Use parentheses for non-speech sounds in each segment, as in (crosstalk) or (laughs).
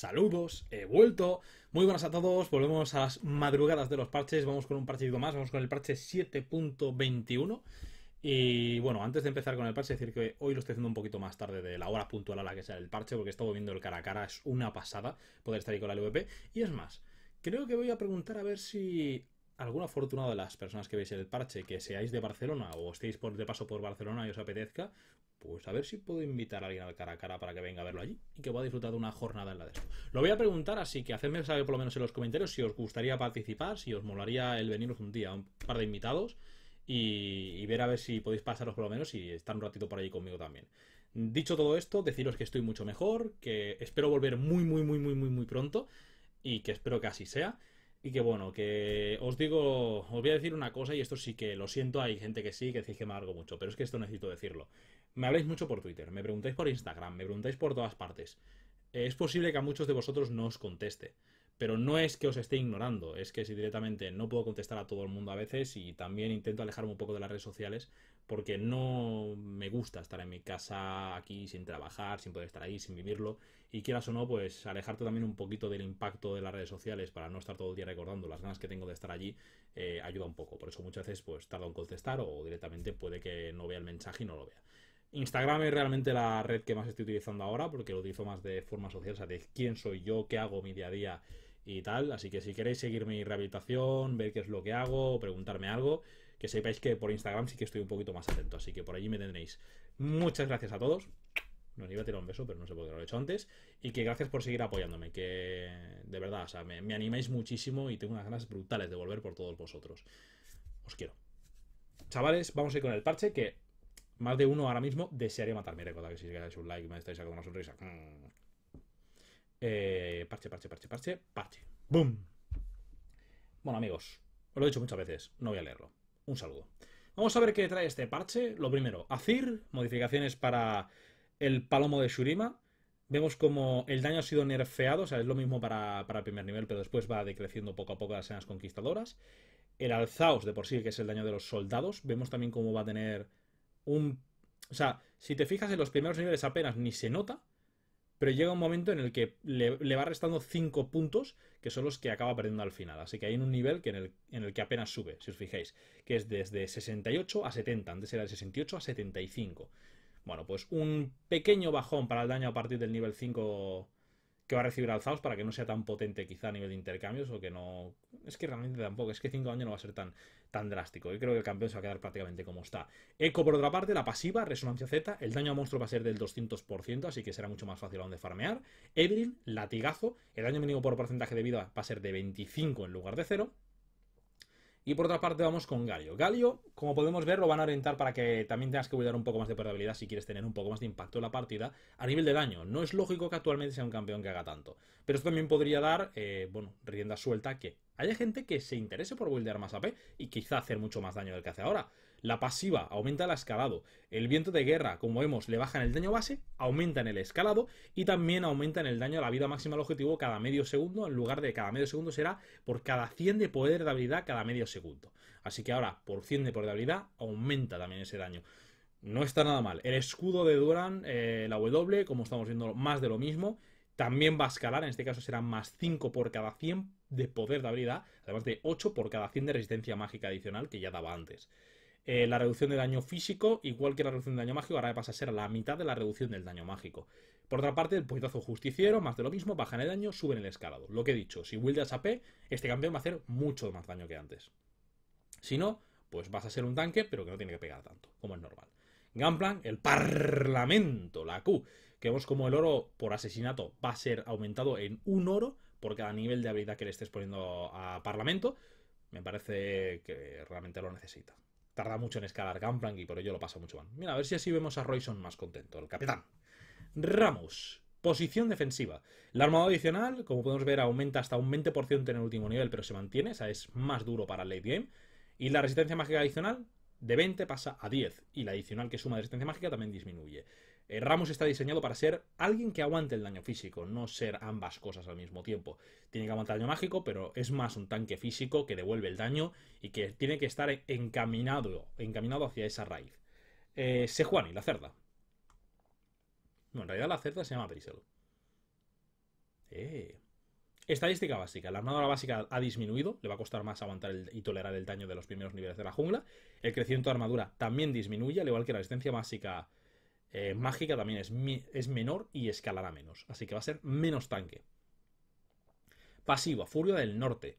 Saludos, he vuelto. Muy buenas a todos, volvemos a las madrugadas de los parches, vamos con un parchecito más, vamos con el parche 7.21. Y bueno, antes de empezar con el parche, decir que hoy lo estoy haciendo un poquito más tarde de la hora puntual a la que sale el parche, porque estado viendo el cara a cara, es una pasada poder estar ahí con la LVP. Y es más, creo que voy a preguntar a ver si alguna fortuna de las personas que veis el parche, que seáis de Barcelona o estéis por, de paso por Barcelona y os apetezca, pues a ver si puedo invitar a alguien al cara a cara para que venga a verlo allí y que pueda disfrutar de una jornada en la de esto. Lo voy a preguntar, así que hacedme saber por lo menos en los comentarios si os gustaría participar, si os molaría el veniros un día, un par de invitados y, y ver a ver si podéis pasaros por lo menos y estar un ratito por allí conmigo también. Dicho todo esto, deciros que estoy mucho mejor, que espero volver muy, muy, muy, muy, muy, muy pronto y que espero que así sea. Y que bueno, que os digo, os voy a decir una cosa y esto sí que lo siento, hay gente que sí, que decís que me largo mucho, pero es que esto necesito decirlo. Me habláis mucho por Twitter, me preguntáis por Instagram, me preguntáis por todas partes. Es posible que a muchos de vosotros no os conteste, pero no es que os esté ignorando, es que si directamente no puedo contestar a todo el mundo a veces y también intento alejarme un poco de las redes sociales porque no me gusta estar en mi casa aquí sin trabajar, sin poder estar ahí, sin vivirlo. Y quieras o no, pues alejarte también un poquito del impacto de las redes sociales para no estar todo el día recordando las ganas que tengo de estar allí, eh, ayuda un poco. Por eso muchas veces pues tarda en contestar o directamente puede que no vea el mensaje y no lo vea. Instagram es realmente la red que más estoy utilizando ahora porque lo utilizo más de forma social, o sea, de quién soy yo, qué hago mi día a día y tal. Así que si queréis seguir mi rehabilitación, ver qué es lo que hago, preguntarme algo, que sepáis que por Instagram sí que estoy un poquito más atento. Así que por allí me tendréis. Muchas gracias a todos. Nos iba a tirar un beso, pero no sé por qué lo he hecho antes. Y que gracias por seguir apoyándome, que de verdad, o sea, me, animáis muchísimo y tengo unas ganas brutales de volver por todos vosotros. Os quiero. Chavales, vamos a ir con el parche que más de uno ahora mismo desearía matarme. Recordad que si dais un like me estáis sacando una sonrisa. parche, parche, parche, parche, parche. ¡Boom! Bueno, amigos, os lo he dicho muchas veces, no voy a leerlo. Un saludo. Vamos a ver qué trae este parche. Lo primero, Azir, modificaciones para el palomo de Shurima. Vemos como el daño ha sido nerfeado, o sea, es lo mismo para, para primer nivel, pero después va decreciendo poco a poco las escenas conquistadoras. El alzaos de por sí, que es el daño de los soldados. Vemos también cómo va a tener un... O sea, si te fijas en los primeros niveles apenas ni se nota, pero llega un momento en el que le, va restando 5 puntos, que son los que acaba perdiendo al final. Así que hay un nivel en, el, en el que apenas sube, si os fijáis, que es desde 68 a 70, antes era de 68 a 75. Bueno, pues un pequeño bajón para el daño a partir del nivel 5 que va a recibir alzaos para que no sea tan potente quizá a nivel de intercambios o que no... Es que realmente tampoco, es que 5 años no va a ser tan, tan drástico. Yo creo que el campeón se va a quedar prácticamente como está. Eco por otra parte, la pasiva, resonancia Z, el daño a monstruo va a ser del 200%, así que será mucho más fácil aún de farmear. Evelyn, latigazo, el daño mínimo por porcentaje de vida va a ser de 25 en lugar de 0. Y por otra parte vamos con Galio. Galio, como podemos ver, lo van a orientar para que también tengas que cuidar un poco más de portabilidad si quieres tener un poco más de impacto en la partida a nivel de daño. No es lógico que actualmente sea un campeón que haga tanto. Pero esto también podría dar, eh, bueno, rienda suelta que haya gente que se interese por buildear más AP y quizá hacer mucho más daño del que hace ahora. La pasiva aumenta el escalado. El viento de guerra, como vemos, le baja en el daño base, aumenta en el escalado y también aumenta en el daño a la vida máxima del objetivo cada medio segundo. En lugar de cada medio segundo será por cada 100 de poder de habilidad cada medio segundo. Así que ahora, por 100 de poder de habilidad, aumenta también ese daño. No está nada mal. El escudo de Duran, eh, la W, como estamos viendo, más de lo mismo también va a escalar, en este caso será más 5 por cada 100 de poder de habilidad, además de 8 por cada 100 de resistencia mágica adicional que ya daba antes. Eh, la reducción de daño físico, igual que la reducción de daño mágico, ahora pasa a ser la mitad de la reducción del daño mágico. Por otra parte, el puñetazo justiciero, más de lo mismo, en el daño, en el escalado. Lo que he dicho, si wildas AP, este campeón va a hacer mucho más daño que antes. Si no, pues vas a ser un tanque, pero que no tiene que pegar tanto, como es normal. Gunplan, el Parlamento, la Q, que vemos como el oro por asesinato va a ser aumentado en un oro por cada nivel de habilidad que le estés poniendo a Parlamento. Me parece que realmente lo necesita. Tarda mucho en escalar Gangplank y por ello lo pasa mucho mal. Mira, a ver si así vemos a Royson más contento, el capitán. Ramos. Posición defensiva. La armada adicional, como podemos ver, aumenta hasta un 20% en el último nivel, pero se mantiene. O sea, es más duro para el late game. Y la resistencia mágica adicional, de 20 pasa a 10. Y la adicional que suma de resistencia mágica también disminuye. Eh, Ramos está diseñado para ser alguien que aguante el daño físico, no ser ambas cosas al mismo tiempo. Tiene que aguantar daño mágico, pero es más un tanque físico que devuelve el daño y que tiene que estar encaminado, encaminado hacia esa raíz. Eh, Sejuani, la cerda. No, en realidad la cerda se llama Brisel. Eh. Estadística básica. La armadura básica ha disminuido, le va a costar más aguantar y tolerar el daño de los primeros niveles de la jungla. El crecimiento de armadura también disminuye, al igual que la resistencia básica eh, mágica también es, menor y escalará menos. Así que va a ser menos tanque. Pasiva, Furia del Norte.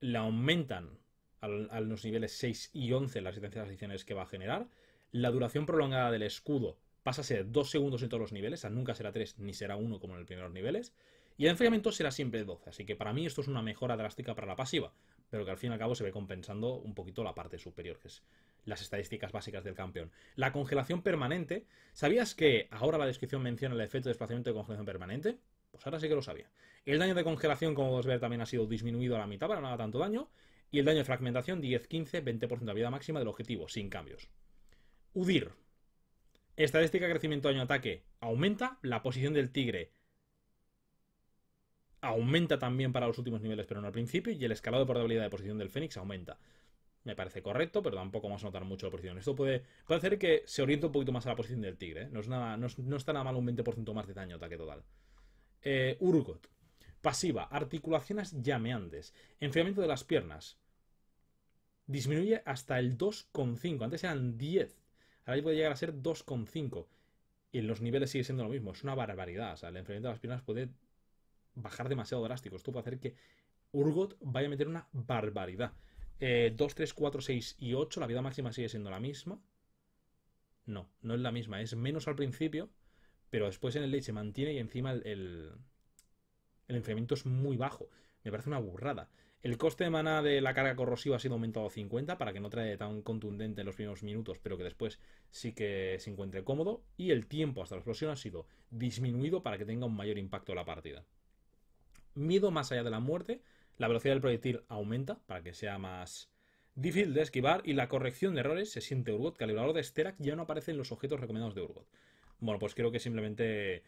La aumentan a los niveles 6 y 11 las resistencias de que va a generar. La duración prolongada del escudo pasa a ser 2 segundos en todos los niveles. nunca será 3 ni será 1 como en los primeros niveles. Y el enfriamiento será siempre 12. Así que para mí esto es una mejora drástica para la pasiva pero que al fin y al cabo se ve compensando un poquito la parte superior, que es las estadísticas básicas del campeón. La congelación permanente. ¿Sabías que ahora la descripción menciona el efecto de desplazamiento de congelación permanente? Pues ahora sí que lo sabía. El daño de congelación, como podéis ver, también ha sido disminuido a la mitad para no da tanto daño. Y el daño de fragmentación, 10, 15, 20% de vida máxima del objetivo, sin cambios. UDIR. Estadística de crecimiento daño ataque. Aumenta la posición del tigre aumenta también para los últimos niveles, pero no al principio, y el escalado de portabilidad de posición del Fénix aumenta. Me parece correcto, pero tampoco vamos a notar mucho la posición. Esto puede, puede hacer que se oriente un poquito más a la posición del Tigre. ¿eh? No, nada, no, está nada mal un 20% más de daño ataque total. Eh, Urgot. Pasiva. Articulaciones llameantes. Enfriamiento de las piernas. Disminuye hasta el 2,5. Antes eran 10. Ahora puede llegar a ser 2,5. Y los niveles sigue siendo lo mismo. Es una barbaridad. O sea, el enfriamiento de las piernas puede bajar demasiado drástico. Esto puede hacer que Urgot vaya a meter una barbaridad. 2, 3, 4, 6 y 8, la vida máxima sigue siendo la misma. No, no es la misma. Es menos al principio, pero después en el late se mantiene y encima el, el, enfriamiento es muy bajo. Me parece una burrada. El coste de maná de la carga corrosiva ha sido aumentado a 50 para que no trae tan contundente en los primeros minutos, pero que después sí que se encuentre cómodo. Y el tiempo hasta la explosión ha sido disminuido para que tenga un mayor impacto la partida mido más allá de la muerte, la velocidad del proyectil aumenta para que sea más difícil de esquivar y la corrección de errores se siente Urgot. Calibrador de Sterak ya no aparece en los objetos recomendados de Urgot. Bueno, pues creo que simplemente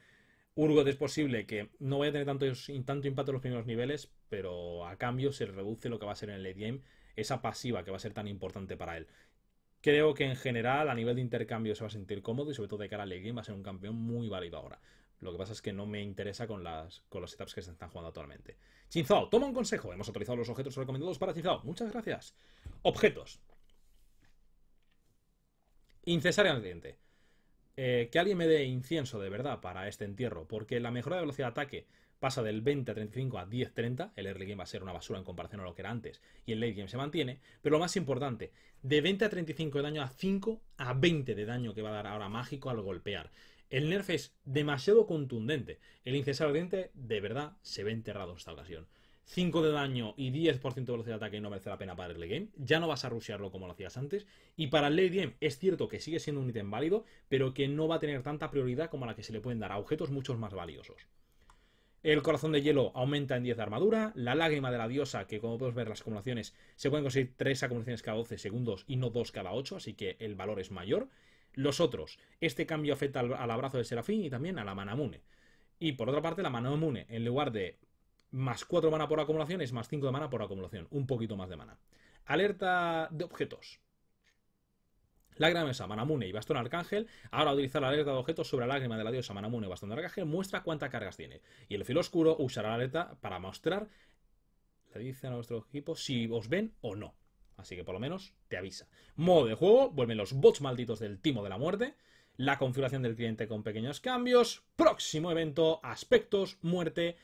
Urgot es posible que no vaya a tener tanto, tanto impacto en los primeros niveles, pero a cambio se reduce lo que va a ser en el late game, esa pasiva que va a ser tan importante para él. Creo que en general a nivel de intercambio se va a sentir cómodo y sobre todo de cara al late game va a ser un campeón muy válido ahora. Lo que pasa es que no me interesa con, las, con los setups que se están jugando actualmente. Chinzao, toma un consejo. Hemos autorizado los objetos recomendados para Chinzao. Muchas gracias. Objetos. incesaria al eh, que alguien me dé incienso de verdad para este entierro, porque la mejora de velocidad de ataque pasa del 20 a 35 a 10 30. El early game va a ser una basura en comparación a lo que era antes. Y el late game se mantiene. Pero lo más importante, de 20 a 35 de daño a 5 a 20 de daño que va a dar ahora mágico al golpear. El nerf es demasiado contundente. El incensado ardiente, de verdad, se ve enterrado en esta ocasión. 5 de daño y 10% de velocidad de ataque no merece la pena para el game. Ya no vas a rushearlo como lo hacías antes. Y para el late game es cierto que sigue siendo un ítem válido, pero que no va a tener tanta prioridad como la que se le pueden dar a objetos mucho más valiosos. El corazón de hielo aumenta en 10 de armadura. La lágrima de la diosa, que como podemos ver las acumulaciones, se pueden conseguir 3 acumulaciones cada 12 segundos y no 2 cada 8, así que el valor es mayor los otros. Este cambio afecta al, abrazo de Serafín y también a la Manamune. Y por otra parte, la Manamune, en lugar de más 4 mana por acumulación, es más 5 de mana por acumulación, un poquito más de mana. Alerta de objetos. Lágrima de Manamune y Bastón Arcángel. Ahora utilizar la alerta de objetos sobre la lágrima de la diosa Manamune y Bastón Arcángel muestra cuántas cargas tiene. Y el filo oscuro usará la alerta para mostrar, le dice a nuestro equipo, si os ven o no. Así que por lo menos te avisa. Modo de juego, vuelven los bots malditos del timo de la muerte. La configuración del cliente con pequeños cambios. Próximo evento, aspectos, muerte.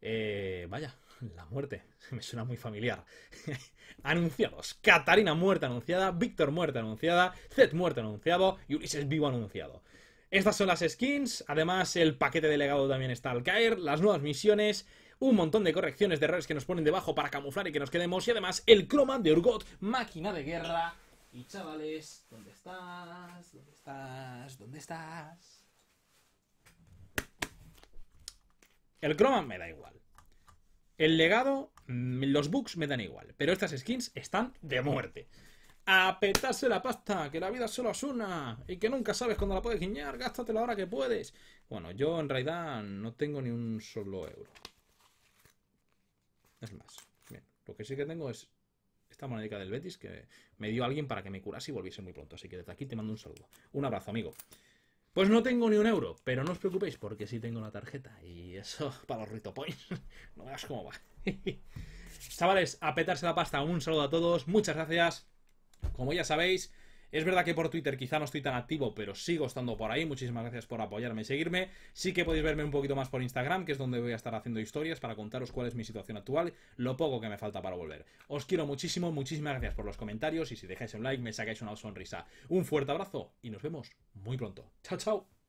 Eh, vaya, la muerte. (laughs) Me suena muy familiar. (laughs) Anunciados. Catarina muerta anunciada. Víctor muerta anunciada. Zed muerte anunciado. Y Ulises vivo anunciado. Estas son las skins. Además, el paquete delegado también está al caer. Las nuevas misiones un montón de correcciones de errores que nos ponen debajo para camuflar y que nos quedemos, y además el croma de Urgot, máquina de guerra. Y chavales, ¿dónde estás? ¿Dónde estás? ¿Dónde estás? El croma me da igual. El legado, mm, los bugs me dan igual. Pero estas skins están de muerte. Apetarse la pasta, que la vida solo es una y que nunca sabes cuándo la puedes guiñar, la ahora que puedes. Bueno, yo en realidad no tengo ni un solo euro. Es más, bien, lo que sí que tengo es esta monedica del Betis que me dio alguien para que me curase y volviese muy pronto. Así que desde aquí te mando un saludo. Un abrazo, amigo. Pues no tengo ni un euro, pero no os preocupéis porque sí tengo una tarjeta. Y eso (laughs) para los Rito Points. (laughs) No veas cómo va. (laughs) Chavales, a petarse la pasta. Un saludo a todos. Muchas gracias. Como ya sabéis, es verdad que por Twitter quizá no estoy tan activo, pero sigo estando por ahí. Muchísimas gracias por apoyarme y seguirme. Sí que podéis verme un poquito más por Instagram, que es donde voy a estar haciendo historias para contaros cuál es mi situación actual, lo poco que me falta para volver. Os quiero muchísimo, muchísimas gracias por los comentarios y si dejáis un like me sacáis una sonrisa. Un fuerte abrazo y nos vemos muy pronto. Chao, chao.